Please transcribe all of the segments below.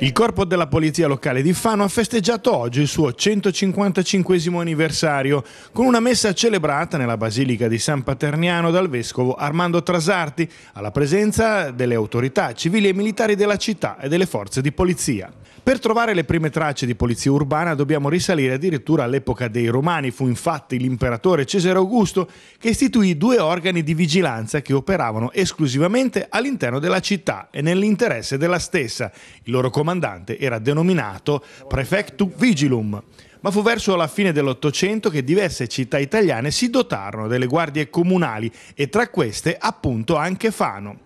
Il corpo della polizia locale di Fano ha festeggiato oggi il suo 155 anniversario con una messa celebrata nella Basilica di San Paterniano dal vescovo Armando Trasarti alla presenza delle autorità civili e militari della città e delle forze di polizia. Per trovare le prime tracce di polizia urbana dobbiamo risalire addirittura all'epoca dei Romani. Fu infatti l'imperatore Cesare Augusto che istituì due organi di vigilanza che operavano esclusivamente all'interno della città e nell'interesse della stessa. Il loro comandante era denominato Prefectum Vigilum ma fu verso la fine dell'Ottocento che diverse città italiane si dotarono delle guardie comunali e tra queste appunto anche Fano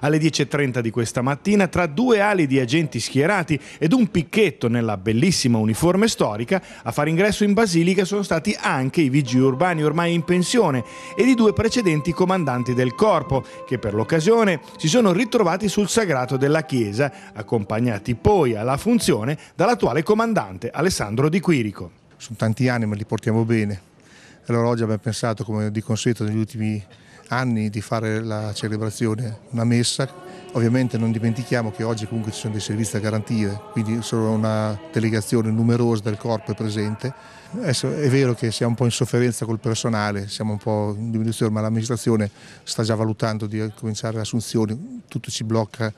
alle 10.30 di questa mattina tra due ali di agenti schierati ed un picchetto nella bellissima uniforme storica. A far ingresso in Basilica sono stati anche i vigili urbani ormai in pensione ed i due precedenti comandanti del corpo che per l'occasione si sono ritrovati sul sagrato della chiesa, accompagnati poi alla funzione dall'attuale comandante Alessandro Di Quirico. Sono tanti anni ma li portiamo bene. Allora oggi abbiamo pensato, come di consueto negli ultimi anni di fare la celebrazione, una messa. Ovviamente non dimentichiamo che oggi comunque ci sono dei servizi da garantire, quindi solo una delegazione numerosa del corpo è presente. Adesso è vero che siamo un po' in sofferenza col personale, siamo un po' in diminuzione, ma l'amministrazione sta già valutando di cominciare le assunzioni, tutto ci blocca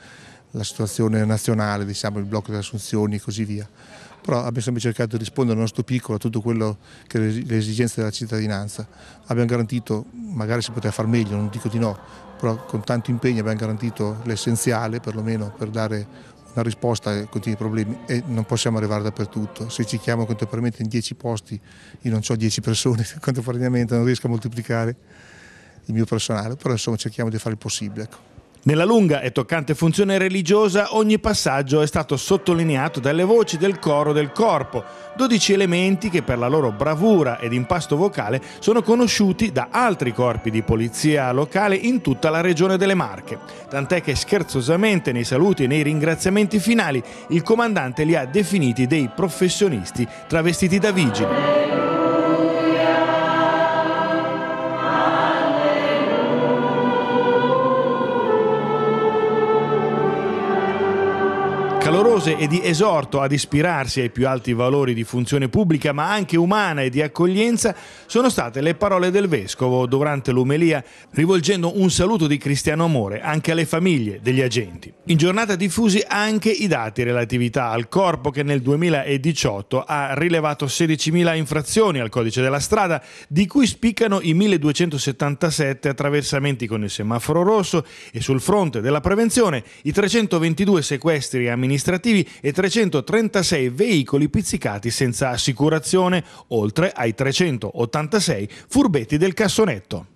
la situazione nazionale, diciamo, il blocco delle assunzioni e così via. Però abbiamo sempre cercato di rispondere al nostro piccolo a tutto quello che è le esigenze della cittadinanza. Abbiamo garantito, magari si poteva far meglio, non dico di no, però con tanto impegno abbiamo garantito l'essenziale perlomeno per dare una risposta ai continui problemi e non possiamo arrivare dappertutto. Se ci chiamo contemporaneamente in 10 posti, io non ho 10 persone contemporaneamente, non riesco a moltiplicare il mio personale, però insomma cerchiamo di fare il possibile. Ecco. Nella lunga e toccante funzione religiosa ogni passaggio è stato sottolineato dalle voci del coro del corpo, 12 elementi che per la loro bravura ed impasto vocale sono conosciuti da altri corpi di polizia locale in tutta la regione delle Marche, tant'è che scherzosamente nei saluti e nei ringraziamenti finali il comandante li ha definiti dei professionisti travestiti da vigili. calorose e di esorto ad ispirarsi ai più alti valori di funzione pubblica ma anche umana e di accoglienza sono state le parole del Vescovo durante l'umelia rivolgendo un saluto di cristiano amore anche alle famiglie degli agenti. In giornata diffusi anche i dati relatività al corpo che nel 2018 ha rilevato 16.000 infrazioni al codice della strada di cui spiccano i 1.277 attraversamenti con il semaforo rosso e sul fronte della prevenzione i 322 sequestri amministrativi amministrativi e 336 veicoli pizzicati senza assicurazione, oltre ai 386 furbetti del cassonetto.